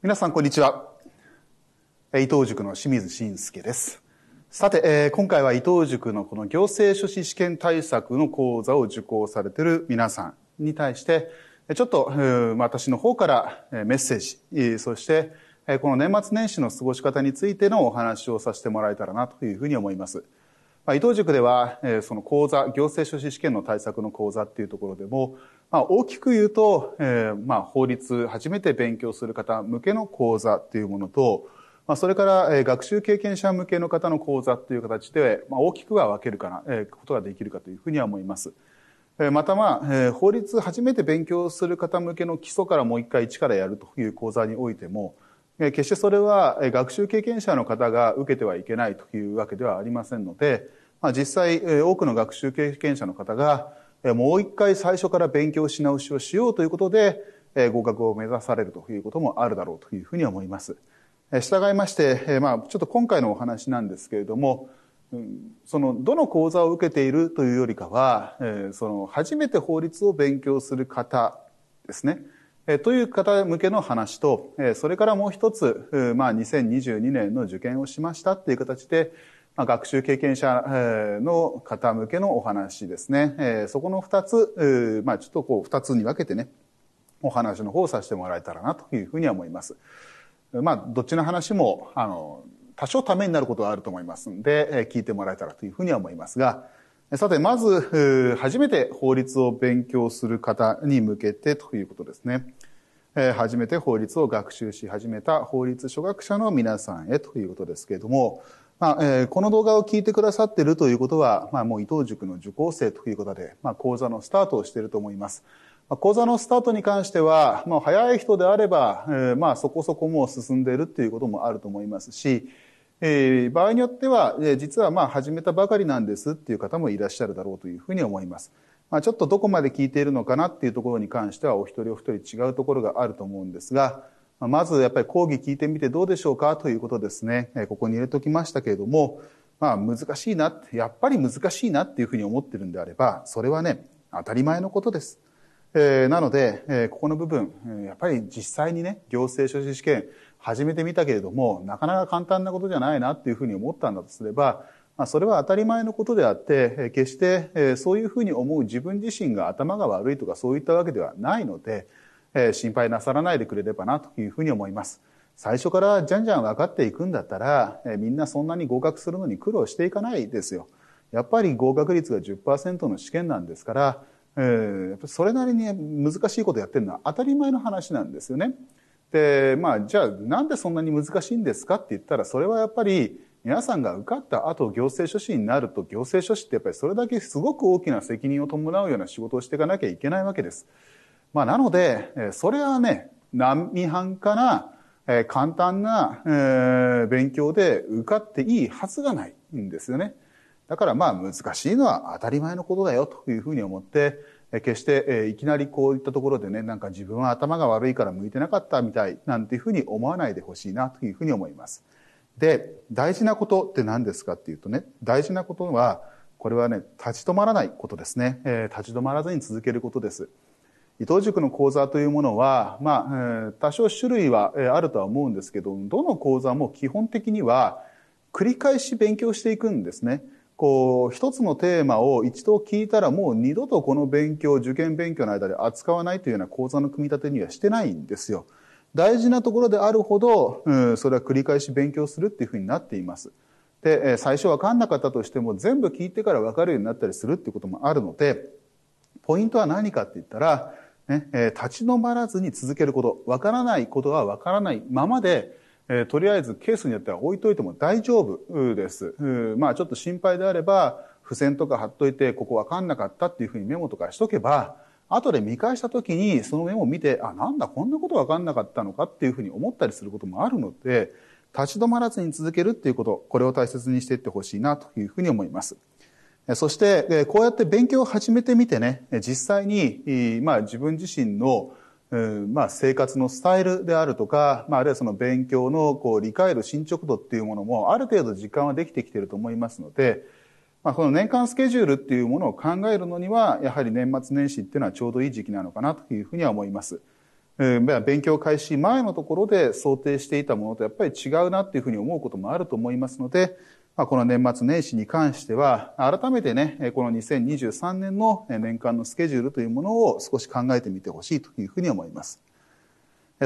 皆さん、こんにちは。伊藤塾の清水信介です。さて、えー、今回は伊藤塾のこの行政書士試験対策の講座を受講されている皆さんに対して、ちょっと、私の方からメッセージ、そして、この年末年始の過ごし方についてのお話をさせてもらえたらなというふうに思います。まあ、伊藤塾では、えー、その講座、行政書士試験の対策の講座っていうところでも、まあ、大きく言うと、えー、まあ、法律、初めて勉強する方向けの講座っていうものと、まあ、それから、えー、学習経験者向けの方の講座っていう形で、まあ、大きくは分けるかな、えー、ことができるかというふうには思います。またまあ、えー、法律初めて勉強する方向けの基礎からもう一回一からやるという講座においても、決してそれは学習経験者の方が受けてはいけないというわけではありませんので、まあ、実際多くの学習経験者の方がもう一回最初から勉強し直しをしようということで合格を目指されるということもあるだろうというふうに思います。従いまして、まあ、ちょっと今回のお話なんですけれども、そのどの講座を受けているというよりかは、その初めて法律を勉強する方ですね。という方向けの話と、それからもう一つ、まあ、2022年の受験をしましたっていう形で、学習経験者の方向けのお話ですね。そこの二つ、まあ、ちょっとこう二つに分けてね、お話の方をさせてもらえたらなというふうには思います。まあ、どっちの話も、あの、多少ためになることはあると思いますんで、聞いてもらえたらというふうには思いますが、さて、まず、初めて法律を勉強する方に向けてということですね。初めて法律を学習し始めた法律初学者の皆さんへということですけれども、まあえー、この動画を聞いてくださっているということは、まあ、もう伊藤塾の受講生ということで、まあ、講座のスタートをしていると思います。まあ、講座のスタートに関しては、まあ、早い人であれば、えー、まあ、そこそこもう進んでいるということもあると思いますし、えー、場合によっては、えー、実はまあ始めたばかりなんですっていう方もいらっしゃるだろうというふうに思います。まあ、ちょっとどこまで聞いているのかなっていうところに関してはお一人お一人違うところがあると思うんですが、まずやっぱり講義聞いてみてどうでしょうかということですね。ここに入れときましたけれども、まあ難しいなって、やっぱり難しいなっていうふうに思ってるんであれば、それはね、当たり前のことです。えー、なので、えー、ここの部分、えー、やっぱり実際にね、行政書士試験始めてみたけれども、なかなか簡単なことじゃないなっていうふうに思ったんだとすれば、まあ、それは当たり前のことであって、決してそういうふうに思う自分自身が頭が悪いとかそういったわけではないので、心配なさらないでくれればなというふうに思います。最初からじゃんじゃん分かっていくんだったら、みんなそんなに合格するのに苦労していかないですよ。やっぱり合格率が10%の試験なんですから、えー、それなりに難しいことやってるのは当たり前の話なんですよね。で、まあ、じゃあなんでそんなに難しいんですかって言ったら、それはやっぱり、皆さんが受かった後行政書士になると行政書士ってやっぱりそれだけすごく大きな責任を伴うような仕事をしていかなきゃいけないわけです。まあ、なので、それはね、民半かな、え簡単な、え勉強で受かっていいはずがないんですよね。だからまあ難しいのは当たり前のことだよというふうに思って、決して、えいきなりこういったところでね、なんか自分は頭が悪いから向いてなかったみたいなんていうふうに思わないでほしいなというふうに思います。で、大事なことって何ですかっていうとね、大事なことは、これはね、立ち止まらないことですね。えー、立ち止まらずに続けることです。伊藤塾の講座というものは、まあ、えー、多少種類はあるとは思うんですけど、どの講座も基本的には繰り返し勉強していくんですね。こう、一つのテーマを一度聞いたらもう二度とこの勉強、受験勉強の間で扱わないというような講座の組み立てにはしてないんですよ。大事なところであるほど、うん、それは繰り返し勉強するっていうふうになっています。で、最初わかんなかったとしても全部聞いてからわかるようになったりするっていうこともあるので、ポイントは何かって言ったら、ね、立ち止まらずに続けること、わからないことはわからないままで、とりあえずケースによっては置いといても大丈夫です。まあちょっと心配であれば、付箋とか貼っといて、ここわかんなかったっていうふうにメモとかしとけば、後で見返した時にそのメモを見てあなんだこんなこと分かんなかったのかっていうふうに思ったりすることもあるので立ち止まらずに続けるっていうことこれを大切にしていってほしいなというふうに思います。そしてこうやって勉強を始めてみてね実際に、まあ、自分自身のまあ、生活のスタイルであるとか、まあ、あるいはその勉強のこう理解度進捗度っていうものもある程度実感はできてきてると思いますのでまあ、この年間スケジュールっていうものを考えるのには、やはり年末年始っていうのはちょうどいい時期なのかなというふうには思います。勉強開始前のところで想定していたものとやっぱり違うなっていうふうに思うこともあると思いますので、まあ、この年末年始に関しては、改めてね、この2023年の年間のスケジュールというものを少し考えてみてほしいというふうに思います。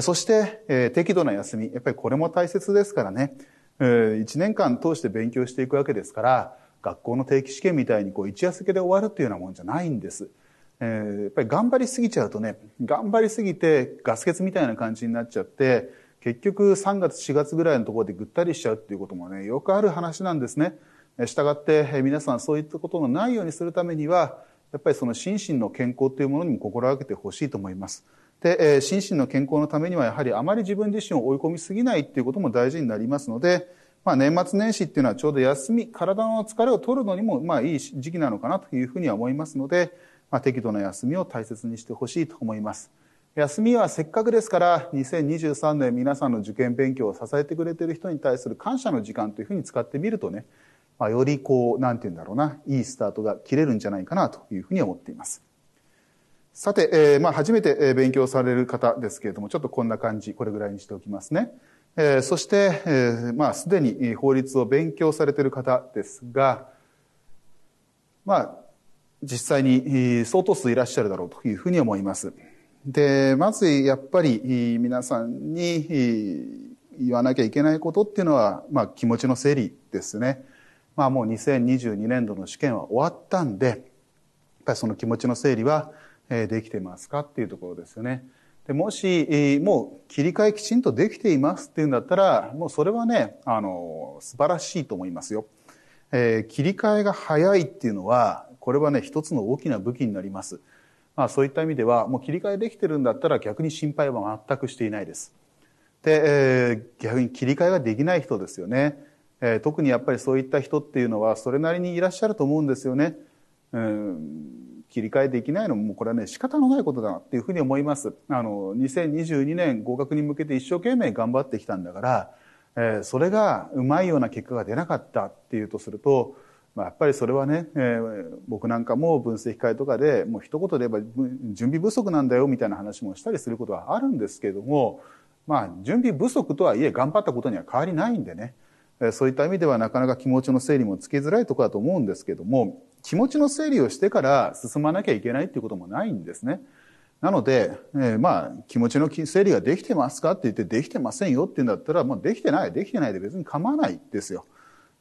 そして、えー、適度な休み。やっぱりこれも大切ですからね。1年間通して勉強していくわけですから、学校の定期試験みたいにこう一夜漬けで終わるっていうようなもんじゃないんです。えー、やっぱり頑張りすぎちゃうとね、頑張りすぎてガス欠みたいな感じになっちゃって、結局3月4月ぐらいのところでぐったりしちゃうっていうこともね、よくある話なんですね。したがって皆さんそういったことのないようにするためには、やっぱりその心身の健康というものにも心がけてほしいと思います。で、心身の健康のためにはやはりあまり自分自身を追い込みすぎないっていうことも大事になりますので、まあ、年末年始っていうのはちょうど休み、体の疲れを取るのにも、まあ、いい時期なのかなというふうには思いますので、まあ、適度な休みを大切にしてほしいと思います。休みはせっかくですから、2023年皆さんの受験勉強を支えてくれている人に対する感謝の時間というふうに使ってみるとね、まあ、よりこう、なんて言うんだろうな、いいスタートが切れるんじゃないかなというふうに思っています。さて、えー、まあ初めて勉強される方ですけれども、ちょっとこんな感じ、これぐらいにしておきますね。えー、そして、えー、まあ、すでに法律を勉強されている方ですが、まあ、実際に相当数いらっしゃるだろうというふうに思います。で、まずやっぱり皆さんに言わなきゃいけないことっていうのは、まあ、気持ちの整理ですね。まあ、もう2022年度の試験は終わったんで、やっぱりその気持ちの整理はできてますかっていうところですよね。でもし、もう切り替えきちんとできていますっていうんだったら、もうそれはね、あの、素晴らしいと思いますよ。えー、切り替えが早いっていうのは、これはね、一つの大きな武器になります。まあそういった意味では、もう切り替えできてるんだったら逆に心配は全くしていないです。で、えー、逆に切り替えができない人ですよね。えー、特にやっぱりそういった人っていうのは、それなりにいらっしゃると思うんですよね。うん切り替えできないのも、これはね、仕方のないことだなっていうふうに思います。あの、2022年合格に向けて一生懸命頑張ってきたんだから、えー、それがうまいような結果が出なかったっていうとすると、まあ、やっぱりそれはね、えー、僕なんかも分析会とかでもう一言で言えば準備不足なんだよみたいな話もしたりすることはあるんですけれども、まあ、準備不足とはいえ頑張ったことには変わりないんでね、えー、そういった意味ではなかなか気持ちの整理もつきづらいところだと思うんですけども気持ちの整理をしてから進まなきゃいけないっていうこともないんですね。なので、えー、まあ、気持ちの整理ができてますかって言って、できてませんよって言うんだったら、もうできてない、できてないで別に構わないですよ。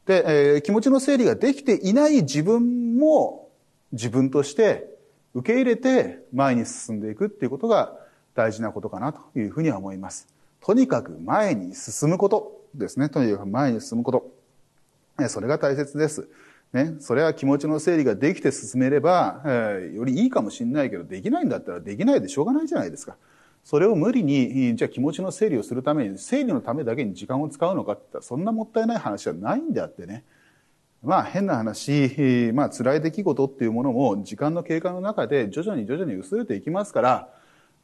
で、えー、気持ちの整理ができていない自分も自分として受け入れて前に進んでいくっていうことが大事なことかなというふうには思います。とにかく前に進むことですね。とにかく前に進むこと。それが大切です。ね、それは気持ちの整理ができて進めれば、えー、よりいいかもしれないけど、できないんだったらできないでしょうがないじゃないですか。それを無理に、じゃあ気持ちの整理をするために、整理のためだけに時間を使うのかって言ったら、そんなもったいない話はないんであってね。まあ変な話、まあ辛い出来事っていうものも時間の経過の中で徐々に徐々に薄れていきますから、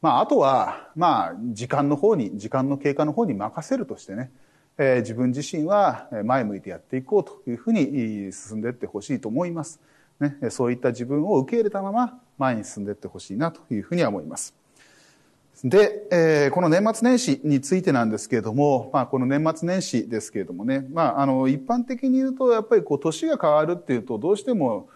まああとは、まあ時間の方に、時間の経過の方に任せるとしてね。え自分自身は前向いてやっていこうというふうに進んでいってほしいと思います。ね、そういった自分を受け入れたまま前に進んでいってほしいなというふうには思います。で、えこの年末年始についてなんですけれども、まあ、この年末年始ですけれどもね、まあ、あの一般的に言うとやっぱりこう年が変わるっていうとどうしても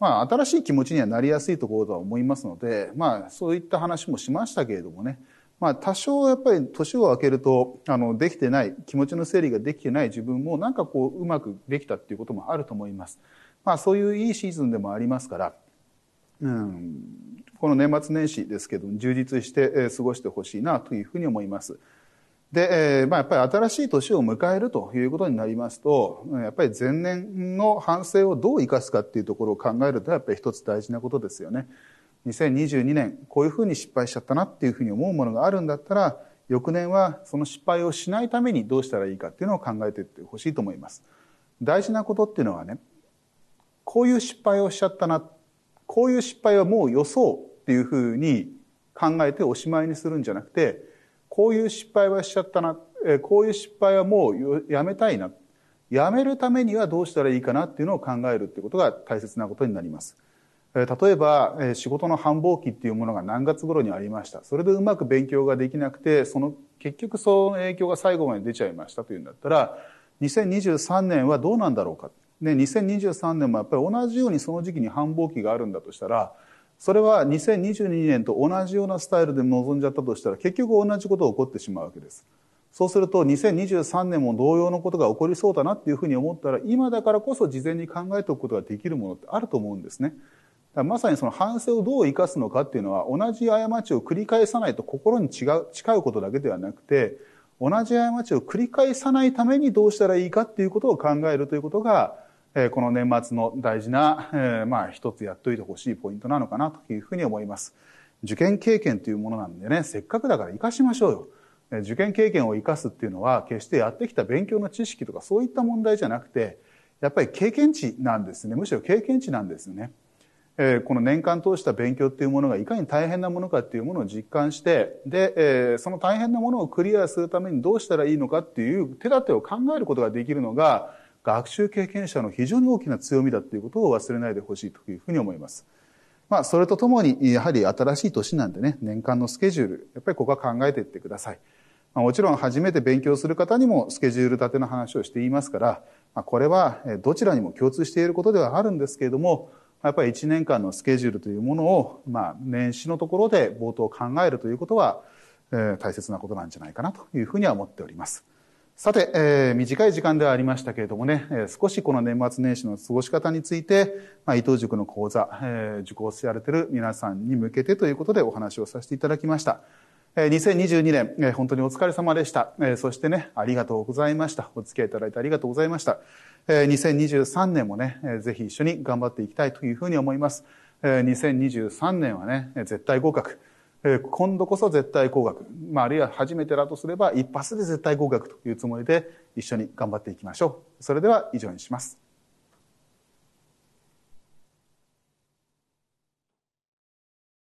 まあ、新しい気持ちにはなりやすいところとは思いますので、まあ、そういった話もしましたけれどもね、まあ、多少やっぱり年を明けると、あの、できてない、気持ちの整理ができてない自分も、なんかこう、うまくできたっていうこともあると思います。まあ、そういういいシーズンでもありますから、うん、この年末年始ですけど、充実して、え過ごしてほしいなというふうに思います。で、えー、まあ、やっぱり新しい年を迎えるということになりますと、やっぱり前年の反省をどう生かすかっていうところを考えると、やっぱり一つ大事なことですよね。2022年こういうふうに失敗しちゃったなっていうふうに思うものがあるんだったら翌年はその失敗をしないためにどうしたらいいかっていうのを考えていってほしいと思います。大事なことっていうのはねこういう失敗をしちゃったなこういう失敗はもう予想っていうふうに考えておしまいにするんじゃなくてこういう失敗はしちゃったなこういう失敗はもうやめたいなやめるためにはどうしたらいいかなっていうのを考えるってことが大切なことになります。例えば、仕事の繁忙期っていうものが何月頃にありました。それでうまく勉強ができなくて、その、結局その影響が最後まで出ちゃいましたというんだったら、2023年はどうなんだろうか。ね、2023年もやっぱり同じようにその時期に繁忙期があるんだとしたら、それは2022年と同じようなスタイルで臨んじゃったとしたら、結局同じことが起こってしまうわけです。そうすると2023年も同様のことが起こりそうだなっていうふうに思ったら、今だからこそ事前に考えておくことができるものってあると思うんですね。だまさにその反省をどう生かすのかっていうのは、同じ過ちを繰り返さないと心に違う、誓うことだけではなくて、同じ過ちを繰り返さないためにどうしたらいいかっていうことを考えるということが、えこの年末の大事な、えまあ一つやっといてほしいポイントなのかなというふうに思います。受験経験というものなんでね、せっかくだから生かしましょうよ。受験経験を生かすっていうのは、決してやってきた勉強の知識とかそういった問題じゃなくて、やっぱり経験値なんですね。むしろ経験値なんですよね。えー、この年間通した勉強っていうものがいかに大変なものかっていうものを実感して、で、えー、その大変なものをクリアするためにどうしたらいいのかっていう手立てを考えることができるのが、学習経験者の非常に大きな強みだっていうことを忘れないでほしいというふうに思います。まあ、それとともに、やはり新しい年なんでね、年間のスケジュール、やっぱりここは考えていってください。まあ、もちろん初めて勉強する方にもスケジュール立ての話をしていますから、まあ、これはどちらにも共通していることではあるんですけれども、やっぱり1年間のスケジュールというものを、まあ、年始のところで冒頭考えるということは、えー、大切なことなんじゃないかなというふうには思っております。さて、えー、短い時間ではありましたけれどもね、えー、少しこの年末年始の過ごし方について、まあ、伊藤塾の講座、えー、受講されている皆さんに向けてということでお話をさせていただきました。2022年、本当にお疲れ様でした。そしてね、ありがとうございました。お付き合いいただいてありがとうございました。2023年もね、ぜひ一緒に頑張っていきたいというふうに思います。2023年はね、絶対合格。今度こそ絶対合格。まあ、あるいは初めてだとすれば一発で絶対合格というつもりで一緒に頑張っていきましょう。それでは以上にします。